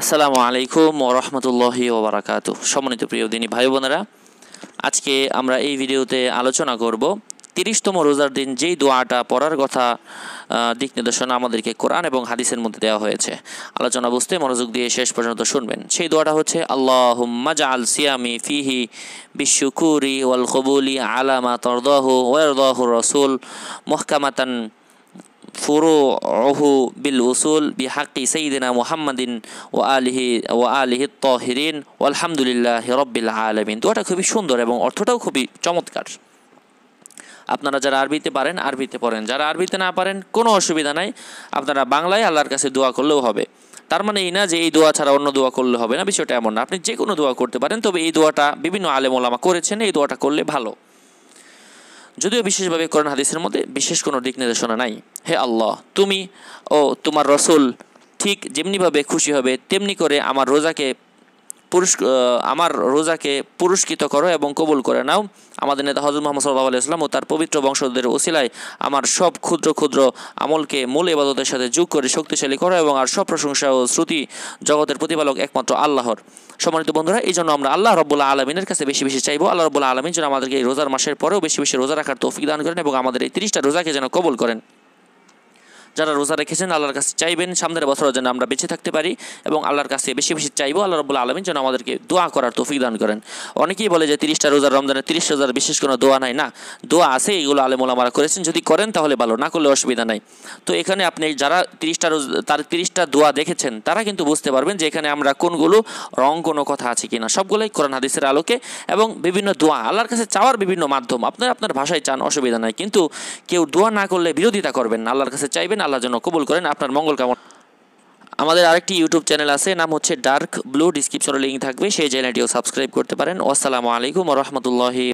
আসসালামু আলাইকুম ওরহমতুল্লাহি ওবরাকাত সম্মানিত প্রিয় দিনী ভাই বোনেরা আজকে আমরা এই ভিডিওতে আলোচনা করব তিরিশতম রোজার দিন যেই দোয়াটা পড়ার কথা দিক নির্দেশনা আমাদেরকে কোরআন এবং হাদিসের মধ্যে দেওয়া হয়েছে আলোচনা বুঝতে মনোযোগ দিয়ে শেষ পর্যন্ত শুনবেন সেই দোয়াটা হচ্ছে আল্লাহ আল সিয়ামি ফিহি বিশ্বকুরি ওয়াল কবুলি আলামা তরদহ ওয়ারদহ রসুল মহকামাতান ফুরুহু বিল উসুল বিহাকি সঈদিনা মোহাম্মদিন ও আলিহি ও আলিহি তহিরিন আলহামদুলিল্লাহ রব্বিল আলমিন দোয়াটা খুবই সুন্দর এবং অর্থটাও খুবই চমৎকার আপনারা যারা আরবিতে পারেন আরবিতে পড়েন যারা আরবিতে না পারেন কোনো অসুবিধা নাই আপনারা বাংলায় আল্লাহর কাছে দোয়া করলেও হবে তার মানে এই না যে এই দোয়া ছাড়া অন্য দোয়া করলে হবে না বিষয়টা এমন না আপনি যে কোনো দোয়া করতে পারেন তবে এই দোয়াটা বিভিন্ন আলেমোলামা করেছেন এই দোয়াটা করলে ভালো যদিও বিশেষভাবে কোরআন হাদিসের মধ্যে বিশেষ কোনো দিক নির্দেশনা নাই হে আল্লাহ তুমি ও তোমার রসুল ঠিক যেমনিভাবে খুশি হবে তেমনি করে আমার রোজাকে পুরুষ আমার রোজাকে পুরস্কৃত করো এবং কবুল করে নাও আমাদের নেতা হজরত মোহাম্মদ সাল্লাহ আলি ইসলাম ও তার পবিত্র বংশধরদের ওসিলায় আমার সব ক্ষুদ্র ক্ষুদ্র আমলকে মূল ইবাদতের সাথে যোগ করে শক্তিশালী করো এবং আর সব প্রশংসা ও শ্রুতি জগতের প্রতিপালক একমাত্র আল্লাহর সম্মানিত বন্ধুরা এই জন্য আমরা আল্লাহ রব্বুল্লাহ আলমিনের কাছে বেশি বেশি চাইবো আল্লাহ রব্বুল্লাহ আলমিন যেন আমাদেরকে এই রোজার মাসের পরেও বেশি বেশি রোজা রাখার তৌফিক দান করেন এবং আমাদের এই তিরিশটা রোজাকে যেন কবুল করেন যারা রোজা রেখেছেন আল্লাহর কাছে চাইবেন সামনের বছর যেন আমরা বেঁচে থাকতে পারি এবং আল্লাহর কাছে বেশি বেশি চাইবো আল্লাহ রবুল্লা আলমিন যেন আমাদেরকে দোয়া করার তৌফিক দান করেন অনেকেই বলে যে তিরিশটা রোজার রমজানে তিরিশ রোজার বিশেষ কোনো দোয়া নাই না দোয়া আছে এগুলো আমরা করেছেন যদি করেন তাহলে ভালো না করলে অসুবিধা নাই তো এখানে আপনি যারা তিরিশটা রোজ তার তিরিশটা দোয়া দেখেছেন তারা কিন্তু বুঝতে পারবেন যে এখানে আমরা কোনগুলো রং কোনো কথা আছে কিনা সবগুলোই কোরআন হাদিসের আলোকে এবং বিভিন্ন দোয়া আল্লাহর কাছে চাওয়ার বিভিন্ন মাধ্যম আপনারা আপনার ভাষায় চান অসুবিধা নাই কিন্তু কেউ দোয়া না করলে বিরোধিতা করবেন আল্লাহর কাছে চাইবেন আল্লাহ যেন কবুল করেন আপনার মঙ্গল কামনা আমাদের আরেকটি ইউটিউব চ্যানেল আছে নাম হচ্ছে ডার্ক ব্লু ডিসক্রিপশনে লিঙ্ক থাকবে সেই চ্যানেলটিও সাবস্ক্রাইব করতে পারেন আসসালামু আলাইকুম রহমতুল্লাহি